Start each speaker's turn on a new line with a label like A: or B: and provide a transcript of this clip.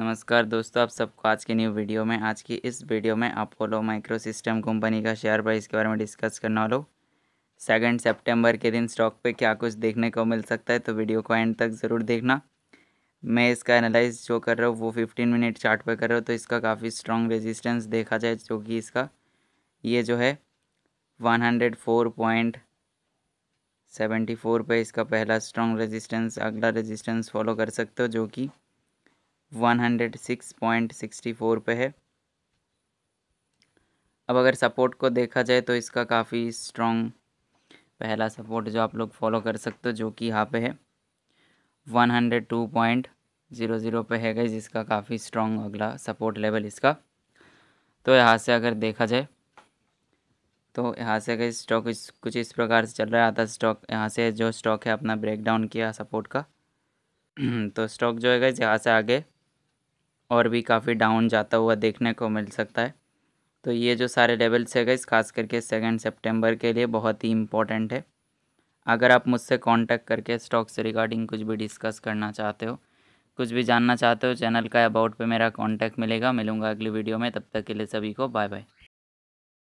A: नमस्कार दोस्तों आप सबको आज के न्यू वीडियो में आज की इस वीडियो में अपोलो माइक्रो सिस्टम कंपनी का शेयर प्राइस के बारे में डिस्कस करने वाला सेकेंड सेप्टेम्बर के दिन स्टॉक पे क्या कुछ देखने को मिल सकता है तो वीडियो को एंड तक ज़रूर देखना मैं इसका एनालाइज जो कर रहा हूँ वो फिफ्टीन मिनट चार्ट पर कर रहा हूँ तो इसका काफ़ी स्ट्रॉन्ग रेजिस्टेंस देखा जाए जो कि इसका ये जो है one hundred four point seventy four पे इसका पहला स्ट्रॉन्ग रेजिस्टेंस अगला रेजिस्टेंस फॉलो कर सकते हो जो कि 106.64 पे है अब अगर सपोर्ट को देखा जाए तो इसका काफ़ी स्ट्रॉन्ग पहला सपोर्ट जो आप लोग फॉलो कर सकते हो जो कि यहाँ पे है 102.00 पे है गई जिसका काफ़ी स्ट्रॉन्ग अगला सपोर्ट लेवल इसका तो यहाँ से अगर देखा जाए तो यहाँ से अगर स्टॉक इस कुछ इस प्रकार से चल रहा है आता स्टॉक यहाँ से जो स्टॉक है अपना ब्रेकडाउन किया सपोर्ट का तो स्टॉक जो है गई यहाँ से आगे और भी काफ़ी डाउन जाता हुआ देखने को मिल सकता है तो ये जो सारे लेवल्स है गाइस खास करके सेकेंड सेप्टेम्बर के लिए बहुत ही इम्पोर्टेंट है अगर आप मुझसे कांटेक्ट करके स्टॉक से रिगार्डिंग कुछ भी डिस्कस करना चाहते हो कुछ भी जानना चाहते हो चैनल का अबाउट पे मेरा कांटेक्ट मिलेगा मिलूंगा अगली वीडियो में तब तक के लिए सभी को बाय बाय